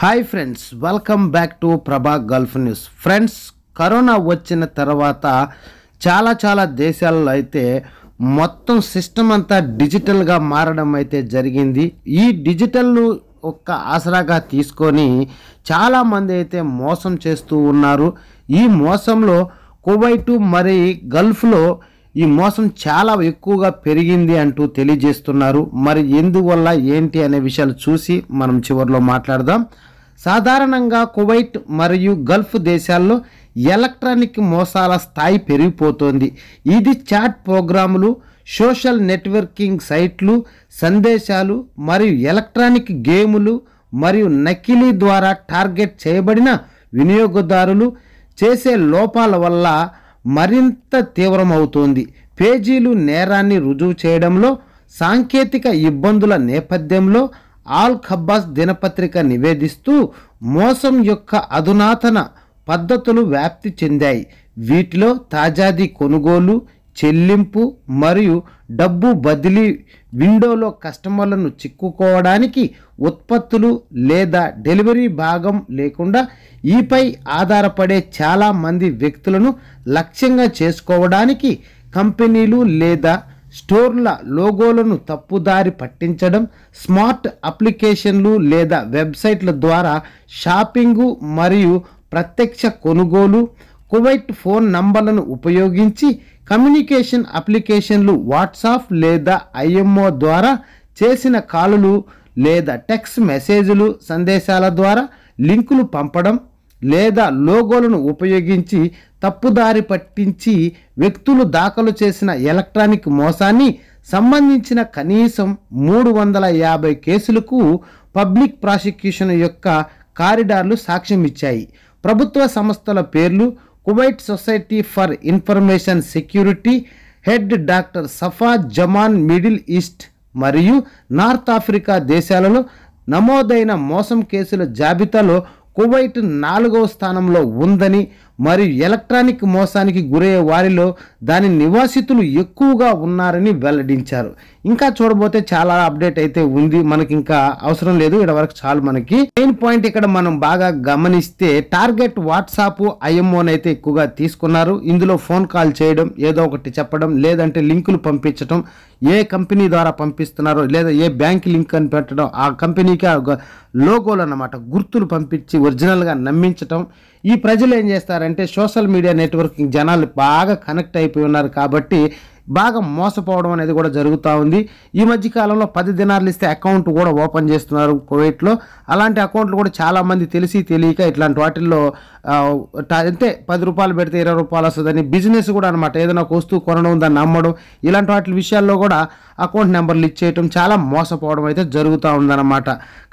hi friends welcome back to Prabha Gulf News friends corona వచ్చిన తర్వాత చాలా చాలా దేశాల్లో అయితే మొత్తం సిస్టమ్ అంతా డిజిటల్గా మారడం అయితే జరిగింది ఈ డిజిటల్ ఒక్క ఆసరాగా తీసుకొని చాలామంది అయితే మోసం చేస్తూ ఉన్నారు ఈ మోసంలో కువైటు మరి గల్ఫ్లో ఈ మోసం చాలా ఎక్కువగా పెరిగింది అంటూ తెలియజేస్తున్నారు మరి ఎందువల్ల ఏంటి అనే విషయాలు చూసి మనం చివరిలో మాట్లాడదాం సాధారణంగా కువైట్ మరియు గల్ఫ్ దేశాల్లో ఎలక్ట్రానిక్ మోసాల స్థాయి పెరిగిపోతోంది ఇది చాట్ ప్రోగ్రాములు సోషల్ నెట్వర్కింగ్ సైట్లు సందేశాలు మరియు ఎలక్ట్రానిక్ గేములు మరియు నకిలీ ద్వారా టార్గెట్ చేయబడిన వినియోగదారులు చేసే లోపాల వల్ల మరింత తీవ్రమవుతోంది పేజీలు నేరాన్ని రుజువు చేయడంలో సాంకేతిక ఇబ్బందుల నేపథ్యంలో ఆల్ ఖబ్బాస్ దినపత్రిక నివేదిస్తూ మోసం యొక్క అధునాతన పద్ధతులు వ్యాప్తి చెందాయి వీటిలో తాజాది కొనుగోలు చెల్లింపు మరియు డబ్బు బదిలీ విండోలో కస్టమర్లను చిక్కుకోవడానికి ఉత్పత్తులు లేదా డెలివరీ భాగం లేకుండా ఈపై ఆధారపడే చాలామంది వ్యక్తులను లక్ష్యంగా చేసుకోవడానికి కంపెనీలు లేదా స్టోర్ల లోగోలను తప్పుదారి పట్టించడం స్మార్ట్ అప్లికేషన్లు లేదా వెబ్సైట్ల ద్వారా షాపింగు మరియు ప్రత్యక్ష కొనుగోలు కువైట్ ఫోన్ నంబర్లను ఉపయోగించి కమ్యూనికేషన్ అప్లికేషన్లు వాట్సాప్ లేదా ఐఎంఓ ద్వారా చేసిన కాలులు లేదా టెక్స్ట్ మెసేజ్లు సందేశాల ద్వారా లింకులు పంపడం లేదా లోగోలను ఉపయోగించి తప్పుదారి పట్టించి వ్యక్తులు దాఖలు చేసిన ఎలక్ట్రానిక్ మోసాన్ని సంబంధించిన కనీసం మూడు వందల యాభై కేసులకు పబ్లిక్ ప్రాసిక్యూషన్ యొక్క కారిడార్లు సాక్ష్యం ఇచ్చాయి ప్రభుత్వ సంస్థల పేర్లు Kuwait Society for Information Security head doctor Safa Zaman Middle East మరియు నార్త్ ఆఫ్రికా దేశాలలో నమోదైన మోసం కేసుల జాబితాలో కువైట్ నాలుగవ స్థానంలో ఉందని మరియు ఎలక్ట్రానిక్ మోసానికి గురయ్యే వారిలో దాని నివాసితులు ఎక్కువగా ఉన్నారని వెల్లడించారు ఇంకా చూడబోతే చాలా అప్డేట్ అయితే ఉంది మనకి ఇంకా అవసరం లేదు ఇక్కడ వరకు చాలు మనకి మెయిన్ పాయింట్ ఇక్కడ మనం బాగా గమనిస్తే టార్గెట్ వాట్సాప్ ఐఎంఓని అయితే ఎక్కువగా తీసుకున్నారు ఇందులో ఫోన్ కాల్ చేయడం ఏదో ఒకటి చెప్పడం లేదంటే లింకులు పంపించడం ఏ కంపెనీ ద్వారా పంపిస్తున్నారో లేదా ఏ బ్యాంక్ లింక్ అని పెట్టడం ఆ కంపెనీకి లోగోలు అన్నమాట గుర్తులు పంపించి ఒరిజినల్గా నమ్మించడం ఈ ప్రజలు ఏం చేస్తారు ఉన్నారంటే సోషల్ మీడియా నెట్వర్కింగ్ జనాలు బాగా కనెక్ట్ అయిపోయి ఉన్నారు కాబట్టి బాగా మోసపోవడం అనేది కూడా జరుగుతూ ఉంది ఈ మధ్య కాలంలో పది దినాలు ఇస్తే అకౌంట్ కూడా ఓపెన్ చేస్తున్నారు కువైట్లో అలాంటి అకౌంట్లు కూడా చాలామంది తెలిసి తెలియక ఇట్లాంటి వాటిల్లో అంటే పది రూపాయలు పెడితే ఇరవై రూపాయలు వస్తుందని బిజినెస్ కూడా అనమాట ఏదైనా ఒక వస్తువు కొనడం దాన్ని నమ్మడం ఇలాంటి వాటి విషయాల్లో కూడా అకౌంట్ నెంబర్లు ఇచ్చేయటం చాలా మోసపోవడం అయితే జరుగుతూ ఉందన్నమాట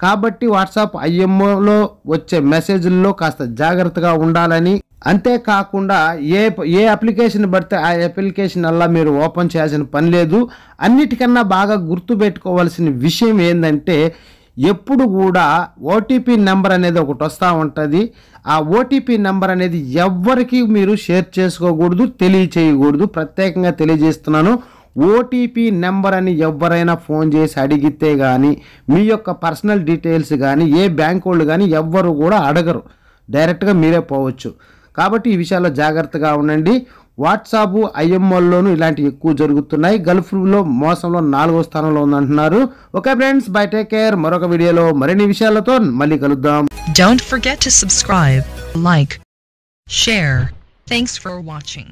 కాబట్టి వాట్సాప్ ఐఎంఓలో వచ్చే మెసేజ్ల్లో కాస్త జాగ్రత్తగా ఉండాలని అంతేకాకుండా ఏ ఏ అప్లికేషన్ పడితే ఆ అప్లికేషన్ అలా మీరు ఓపెన్ చేయాల్సిన పని లేదు అన్నిటికన్నా బాగా గుర్తుపెట్టుకోవాల్సిన విషయం ఏంటంటే ఎప్పుడు కూడా ఓటీపీ నెంబర్ అనేది ఒకటి వస్తూ ఉంటుంది ఆ ఓటీపీ నెంబర్ అనేది ఎవరికి మీరు షేర్ చేసుకోకూడదు తెలియచేయకూడదు ప్రత్యేకంగా తెలియజేస్తున్నాను ఓటీపీ నెంబర్ అని ఎవరైనా ఫోన్ చేసి అడిగితే కానీ మీ యొక్క పర్సనల్ డీటెయిల్స్ కానీ ఏ బ్యాంక్ వాళ్ళు కానీ ఎవ్వరు కూడా అడగరు డైరెక్ట్గా మీరే పోవచ్చు కాబట్టి ఈ విషయాల్లో జాగ్రత్తగా ఉండండి వాట్సాప్ ఐఎంఓల్లోనూ ఇలాంటివి ఎక్కువ జరుగుతున్నాయి గల్ఫ్లో మోసంలో నాలుగో స్థానంలో ఉందంటున్నారు okay friends bye take care మరొక వీడియోలో మరిన్ని విషయాలతో మళ్ళీ కలుద్దాం don't forget to subscribe like share thanks for watching